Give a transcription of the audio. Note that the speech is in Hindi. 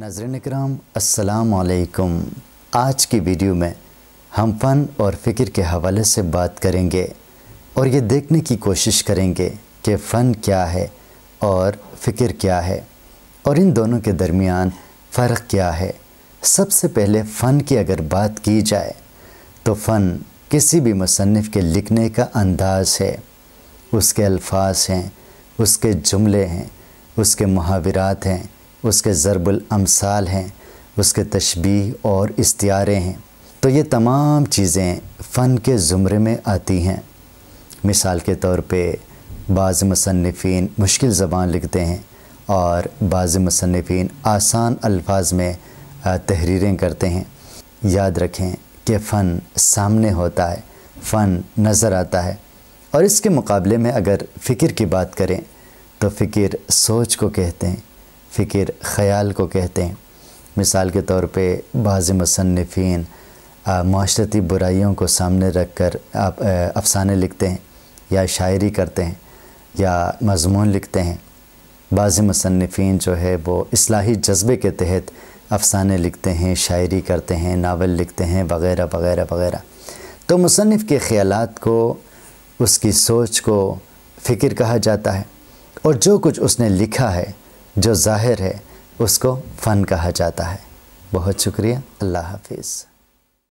नाजरन कराम असलकम आज की वीडियो में हम फ़न और फ़िक्र के हवाले से बात करेंगे और ये देखने की कोशिश करेंगे कि फ़न क्या है और फ़िक्र क्या है और इन दोनों के दरमियान फ़र्क क्या है सबसे पहले फ़न की अगर बात की जाए तो फ़न किसी भी मुसनफ़ के लिखने का अंदाज़ है उसके अल्फाज हैं उसके जुमले हैं उसके मुहावरात हैं उसके ज़रबुल अमसाल हैं उसके तशबी और इस्तियारे हैं तो ये तमाम चीज़ें फ़न के ज़ुमरे में आती हैं मिसाल के तौर पे बाज़ मुसनफ़ीन मुश्किल ज़बान लिखते हैं और बाज़ मुसनफ़ीन आसान अल्फाज में तहरीरें करते हैं याद रखें कि फ़न सामने होता है फ़न नज़र आता है और इसके मुकाबले में अगर फ़िक्र की बात करें तो फ़िक्र सोच को कहते हैं फ़िक्र ख़याल को कहते हैं मिसाल के तौर पे बाज़ मुसनफ़ीन माशरती बुराइयों को सामने रख कर आप अफसाने लिखते हैं या शायरी करते हैं या मजमून लिखते हैं बाज़ मुसनफ़ीन जो है वो असलाही जज्बे के तहत अफसाने लिखते हैं शायरी करते हैं नावल लिखते हैं वगैरह वगैरह वगैरह तो मुसनफ़ के ख़्याल को उसकी सोच को फ़िक्र कहा जाता है और जो कुछ उसने लिखा है जो ज़ाहिर है उसको फ़न कहा जाता है बहुत शुक्रिया अल्लाह हाफिज़